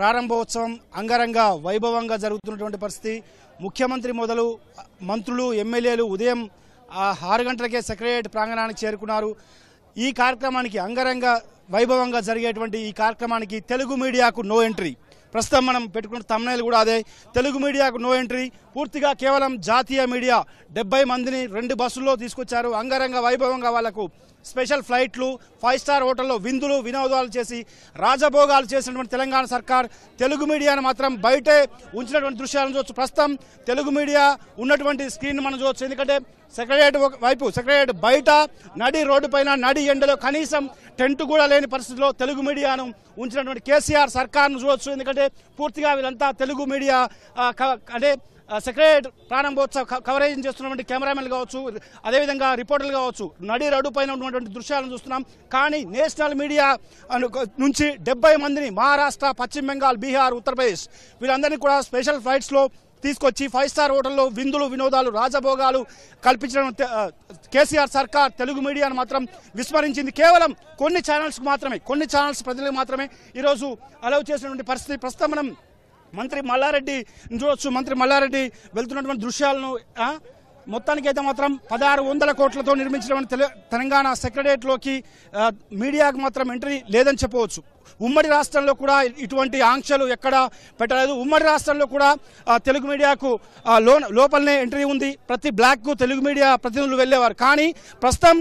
ప్రారంభోత్సవం అంగరంగ వైభవంగా జరుగుతున్నటువంటి పరిస్థితి ముఖ్యమంత్రి మొదలు మంత్రులు ఎమ్మెల్యేలు ఉదయం ఆరు గంటలకే సెక్రటరియేట్ ప్రాంగణానికి చేరుకున్నారు ఈ కార్యక్రమానికి అంగరంగ వైభవంగా జరిగేటువంటి ఈ కార్యక్రమానికి తెలుగు మీడియాకు నో ఎంట్రీ ప్రస్తుతం మనం పెట్టుకున్న తమ్మనేలు కూడా అదే తెలుగు మీడియాకు నో ఎంట్రీ పూర్తిగా కేవలం జాతీయ మీడియా డెబ్బై మందిని రెండు బస్సుల్లో తీసుకొచ్చారు అంగరంగ వైభవంగా వాళ్లకు స్పెషల్ ఫ్లైట్లు ఫైవ్ స్టార్ హోటల్లో విందులు వినోదాలు చేసి రాజభోగాలు చేసినటువంటి తెలంగాణ సర్కార్ తెలుగు మీడియాను మాత్రం బయటే ఉంచినటువంటి దృశ్యాలను చూడవచ్చు ప్రస్తుతం తెలుగు మీడియా ఉన్నటువంటి స్క్రీన్ మనం చూడవచ్చు ఎందుకంటే సెక్రటరియట్ వైపు సెక్రటరియట్ బయట నడి రోడ్డు పైన నడి ఎండలో కనీసం టెంట్ కూడా లేని పరిస్థితిలో తెలుగు మీడియాను ఉంచినటువంటి కేసీఆర్ సర్కార్ను చూడవచ్చు ఎందుకంటే పూర్తిగా వీళ్ళంతా తెలుగు మీడియా అంటే సెక్రటరియట్ ప్రారంభోత్సవ కవరేజ్ చేస్తున్నటువంటి కెమెరామెన్లు కావచ్చు అదేవిధంగా రిపోర్టర్లు కావచ్చు నడి రడు పైన ఉన్నటువంటి దృశ్యాలను చూస్తున్నాం కానీ నేషనల్ మీడియా నుంచి డెబ్బై మందిని మహారాష్ట్ర పశ్చిమ బెంగాల్ బీహార్ ఉత్తరప్రదేశ్ వీళ్ళందరినీ కూడా స్పెషల్ ఫ్లైట్స్లో తీసుకొచ్చి ఫైవ్ స్టార్ హోటల్లో విందులు వినోదాలు రాజభోగాలు కల్పించడం కేసీఆర్ సర్కార్ తెలుగు మీడియాను మాత్రం విస్మరించింది కేవలం కొన్ని ఛానల్స్కి మాత్రమే కొన్ని ఛానల్స్ ప్రజలకు మాత్రమే ఈరోజు అలౌ చేసినటువంటి పరిస్థితి ప్రస్తుతం మనం మంత్రి మల్లారెడ్డి చూడొచ్చు మంత్రి మల్లారెడ్డి వెళ్తున్నటువంటి దృశ్యాలను మొత్తానికి అయితే మాత్రం పదహారు వందల కోట్లతో నిర్మించినటువంటి తెలంగాణ సెక్రటరియట్లోకి మీడియాకు మాత్రం ఎంట్రీ లేదని చెప్పవచ్చు ఉమ్మడి రాష్ట్రంలో కూడా ఇటువంటి ఆంక్షలు ఎక్కడ పెట్టలేదు ఉమ్మడి రాష్ట్రంలో కూడా తెలుగు మీడియాకు లోపలనే ఎంట్రీ ఉంది ప్రతి బ్లాక్కు తెలుగు మీడియా ప్రతినిధులు వెళ్ళేవారు కానీ ప్రస్తుతం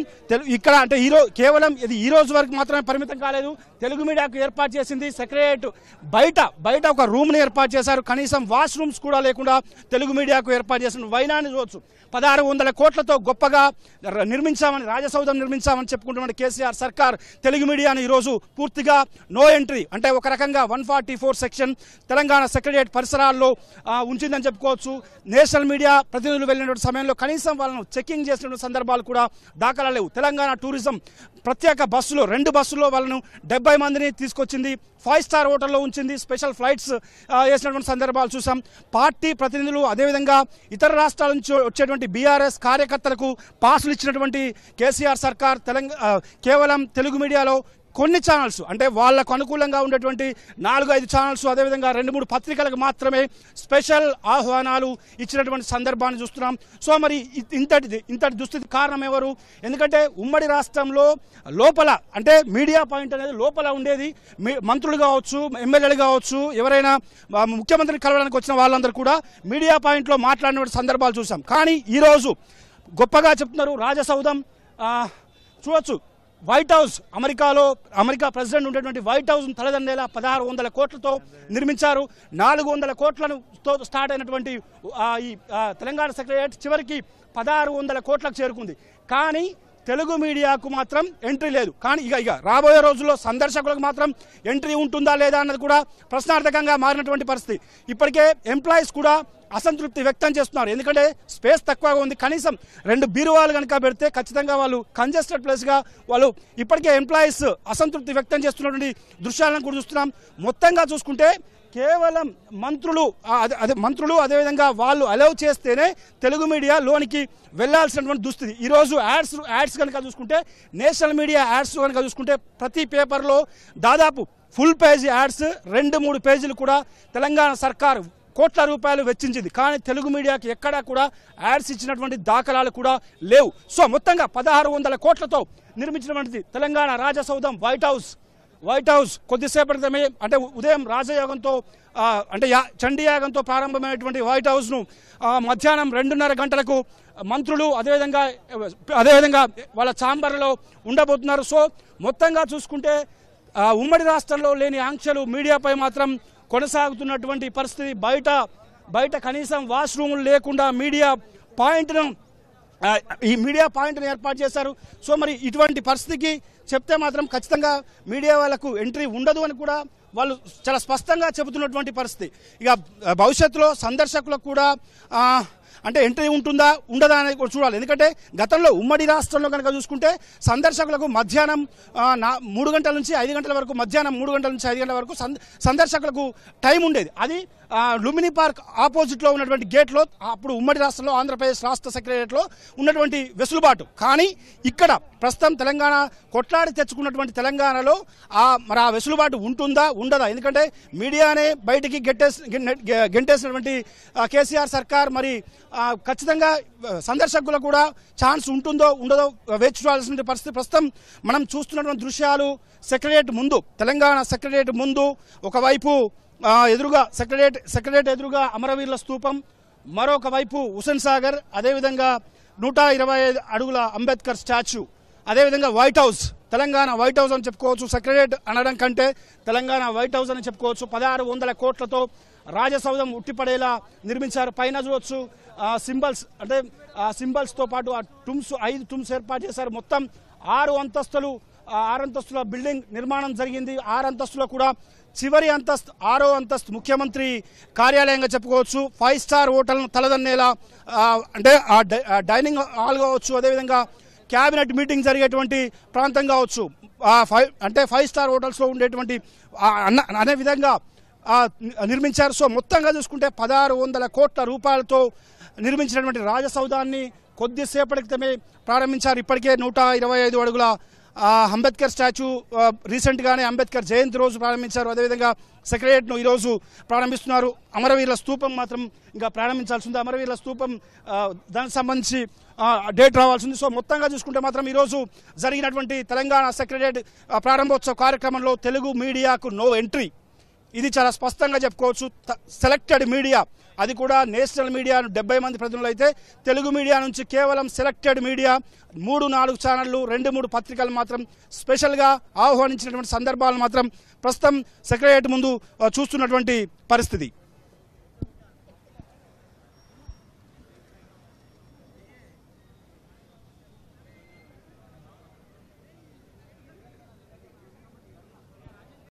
ఇక్కడ అంటే ఈరో కేవలం ఇది ఈ రోజు వరకు మాత్రమే పరిమితం కాలేదు తెలుగు మీడియాకు ఏర్పాటు చేసింది సెక్రటరియట్ బయట బయట ఒక రూమ్ని ఏర్పాటు చేశారు కనీసం వాష్రూమ్స్ కూడా లేకుండా తెలుగు మీడియాకు ఏర్పాటు చేసిన వైనాన్ని రోజు పదహారు వందల కోట్లతో గొప్పగా నిర్మించామని రాజసౌధం నిర్మించామని చెప్పుకుంటున్న కేసీఆర్ సర్కార్ తెలుగు మీడియాను ఈరోజు పూర్తిగా నో ఎంట్రీ అంటే ఒక రకంగా one forty four section Telangana secretariat పరిసరాల్లో ఉంచిందని చెప్పుకోవచ్చు నేషనల్ మీడియా ప్రతినిధులు వెళ్ళినటువంటి సమయంలో కనీసం వాళ్ళను చెకింగ్ చేసినటువంటి సందర్భాలు కూడా దాఖలా లేవు తెలంగాణ టూరిజం ప్రత్యేక బస్సులో రెండు బస్సుల్లో వాళ్ళను డెబ్బై మందిని తీసుకొచ్చింది ఫైవ్ స్టార్ హోటల్లో ఉంచింది స్పెషల్ ఫ్లైట్స్ వేసినటువంటి సందర్భాలు చూసాం పార్టీ ప్రతినిధులు అదేవిధంగా ఇతర రాష్ట్రాల నుంచి వచ్చేటువంటి బీఆర్ఎస్ కార్యకర్తలకు పాసులు ఇచ్చినటువంటి కేసీఆర్ సర్కార్ తెలంగా కేవలం తెలుగు మీడియాలో కొన్ని ఛానల్స్ అంటే వాళ్ళకు అనుకూలంగా ఉండేటువంటి నాలుగు ఐదు ఛానల్స్ అదేవిధంగా రెండు మూడు పత్రికలకు మాత్రమే స్పెషల్ ఆహ్వానాలు ఇచ్చినటువంటి సందర్భాన్ని చూస్తున్నాం సో మరి ఇంతటిది ఇంతటి దుస్థితి కారణం ఎవరు ఎందుకంటే ఉమ్మడి రాష్ట్రంలో లోపల అంటే మీడియా పాయింట్ అనేది లోపల ఉండేది మంత్రులు కావచ్చు ఎమ్మెల్యేలు కావచ్చు ఎవరైనా ముఖ్యమంత్రిని కలవడానికి వచ్చిన వాళ్ళందరూ కూడా మీడియా పాయింట్లో మాట్లాడిన సందర్భాలు చూసాం కానీ ఈరోజు గొప్పగా చెప్తున్నారు రాజసౌధం చూడొచ్చు వైట్ హౌస్ అమెరికాలో అమెరికా ప్రెసిడెంట్ ఉండేటువంటి వైట్ హౌస్ తలదండేలా పదహారు వందల కోట్లతో నిర్మించారు నాలుగు వందల కోట్లను స్టార్ట్ అయినటువంటి ఈ తెలంగాణ సెక్రటరియట్ చివరికి పదహారు వందల కోట్లకు చేరుకుంది కానీ తెలుగు మీడియాకు మాత్రం ఎంట్రీ లేదు కానీ ఇక ఇక రాబోయే రోజుల్లో సందర్శకులకు మాత్రం ఎంట్రీ ఉంటుందా లేదా అన్నది కూడా ప్రశ్నార్థకంగా మారినటువంటి పరిస్థితి ఇప్పటికే ఎంప్లాయీస్ కూడా అసంతృప్తి వ్యక్తం చేస్తున్నారు ఎందుకంటే స్పేస్ తక్కువగా ఉంది కనీసం రెండు బీరువాలు కనుక పెడితే ఖచ్చితంగా వాళ్ళు కంజెస్టెడ్ ప్లేస్గా వాళ్ళు ఇప్పటికే ఎంప్లాయీస్ అసంతృప్తి వ్యక్తం చేస్తున్నటువంటి దృశ్యాలను కూడా చూస్తున్నాం మొత్తంగా చూసుకుంటే కేవలం మంత్రులు అదే అదే మంత్రులు అదేవిధంగా వాళ్ళు అలౌ చేస్తేనే తెలుగు మీడియా లోనికి వెళ్లాల్సినటువంటి దుస్థితి ఈరోజు యాడ్స్ యాడ్స్ కనుక చూసుకుంటే నేషనల్ మీడియా యాడ్స్ కనుక చూసుకుంటే ప్రతి పేపర్లో దాదాపు ఫుల్ పేజీ యాడ్స్ రెండు మూడు పేజీలు కూడా తెలంగాణ సర్కార్ కోట్ల రూపాయలు వెచ్చించింది కానీ తెలుగు మీడియాకి ఎక్కడా కూడా యాడ్స్ ఇచ్చినటువంటి దాఖలాలు కూడా లేవు సో మొత్తంగా పదహారు వందల కోట్లతో నిర్మించినటువంటిది తెలంగాణ రాజసౌధం వైట్ హౌస్ వైట్ హౌస్ కొద్దిసేపటి క్రితమే అంటే ఉదయం రాజయోగంతో అంటే యా చండీయాగంతో ప్రారంభమైనటువంటి వైట్ హౌస్ను మధ్యాహ్నం రెండున్నర గంటలకు మంత్రులు అదేవిధంగా అదేవిధంగా వాళ్ళ ఛాంబర్లో ఉండబోతున్నారు సో మొత్తంగా చూసుకుంటే ఉమ్మడి రాష్ట్రంలో లేని ఆంక్షలు మీడియాపై మాత్రం కొనసాగుతున్నటువంటి పరిస్థితి బయట బయట కనీసం వాష్రూములు లేకుండా మీడియా పాయింట్ను ఈ మీడియా పాయింట్ను ఏర్పాటు చేశారు సో మరి ఇటువంటి పరిస్థితికి చెప్తే మాత్రం ఖచ్చితంగా మీడియా వాళ్ళకు ఎంట్రీ ఉండదు అని కూడా వాళ్ళు చాలా స్పష్టంగా చెబుతున్నటువంటి పరిస్థితి ఇక భవిష్యత్తులో సందర్శకులకు కూడా అంటే ఎంట్రీ ఉంటుందా ఉండదా అనేది కూడా చూడాలి ఎందుకంటే గతంలో ఉమ్మడి రాష్ట్రంలో కనుక చూసుకుంటే సందర్శకులకు మధ్యాహ్నం మూడు గంటల నుంచి ఐదు గంటల వరకు మధ్యాహ్నం మూడు గంటల నుంచి ఐదు గంటల వరకు సందర్శకులకు టైం ఉండేది అది లుమిని పార్క్ ఆపోజిట్లో ఉన్నటువంటి గేట్లో అప్పుడు ఉమ్మడి రాష్ట్రంలో ఆంధ్రప్రదేశ్ రాష్ట్ర సెక్రటరియట్లో ఉన్నటువంటి వెసులుబాటు కానీ ఇక్కడ ప్రస్తుతం తెలంగాణ కొట్లాడి తెచ్చుకున్నటువంటి తెలంగాణలో ఆ మరి ఆ వెసులుబాటు ఉంటుందా ఉండదా ఎందుకంటే మీడియానే బయటికి గెట్టే గెంటేసినటువంటి కేసీఆర్ సర్కార్ మరి ఖచ్చితంగా సందర్శకులకు కూడా ఛాన్స్ ఉంటుందో ఉండదో వేచి చూడాల్సిన పరిస్థితి ప్రస్తుతం మనం చూస్తున్నటువంటి దృశ్యాలు సెక్రటరియట్ ముందు తెలంగాణ సెక్రటరియట్ ముందు ఒకవైపు ఎదురుగా సెక్రటరేట్ సెక్రటరేట్ ఎదురుగా అమరవీరుల స్థూపం మరొక వైపు హుసేన్ సాగర్ అదేవిధంగా నూట ఇరవై ఐదు అడుగుల అంబేద్కర్ స్టాచ్యూ అదేవిధంగా White House Telangana White House అని చెప్పుకోవచ్చు సెక్రటరేట్ అనడం కంటే తెలంగాణ వైట్ హౌస్ అని చెప్పుకోవచ్చు పదహారు వందల కోట్లతో రాజసౌధం ఉట్టిపడేలా నిర్మించారు పైన చూడవచ్చు సింబల్స్ అంటే ఆ సింబల్స్తో పాటు ఆ టుమ్స్ ఐదు టుమ్స్ ఏర్పాటు చేశారు మొత్తం ఆరు అంతస్తులు ఆరు అంతస్తుల బిల్డింగ్ నిర్మాణం జరిగింది ఆరు అంతస్తులో కూడా చివరి అంతస్తు ఆరో అంతస్తు ముఖ్యమంత్రి కార్యాలయంగా చెప్పుకోవచ్చు ఫైవ్ స్టార్ హోటల్ తలదన్నేలా అంటే డైనింగ్ హాల్ కావచ్చు అదేవిధంగా క్యాబినెట్ మీటింగ్ జరిగేటువంటి ప్రాంతం కావచ్చు ఫైవ్ అంటే ఫైవ్ స్టార్ హోటల్స్లో ఉండేటువంటి అనే విధంగా నిర్మించారు సో మొత్తంగా చూసుకుంటే పదహారు వందల కోట్ల రూపాయలతో నిర్మించినటువంటి రాజసౌధాన్ని కొద్దిసేపటి క్రితమే ప్రారంభించారు ఇప్పటికే నూట ఇరవై ఐదు అడుగుల అంబేద్కర్ స్టాచ్యూ రీసెంట్గానే అంబేద్కర్ జయంతి రోజు ప్రారంభించారు అదేవిధంగా సెక్రటరియట్ను ఈరోజు ప్రారంభిస్తున్నారు అమరవీరుల స్తూపం మాత్రం ఇంకా ప్రారంభించాల్సి ఉంది అమరవీరుల స్తూపం దానికి సంబంధించి డేట్ రావాల్సి ఉంది సో మొత్తంగా చూసుకుంటే మాత్రం ఈరోజు జరిగినటువంటి తెలంగాణ సెక్రటరియట్ ప్రారంభోత్సవ కార్యక్రమంలో తెలుగు మీడియాకు నో ఎంట్రీ ఇది చాలా స్పష్టంగా చెప్పుకోవచ్చు సెలెక్టెడ్ మీడియా అది కూడా నేషనల్ మీడియా డెబ్బై మంది ప్రతినిధులు అయితే తెలుగు మీడియా నుంచి కేవలం సెలెక్టెడ్ మీడియా మూడు నాలుగు ఛానళ్లు రెండు మూడు పత్రికలు మాత్రం స్పెషల్గా ఆహ్వానించినటువంటి సందర్భాలు మాత్రం ప్రస్తుతం సెక్రటరియట్ ముందు చూస్తున్నటువంటి పరిస్థితి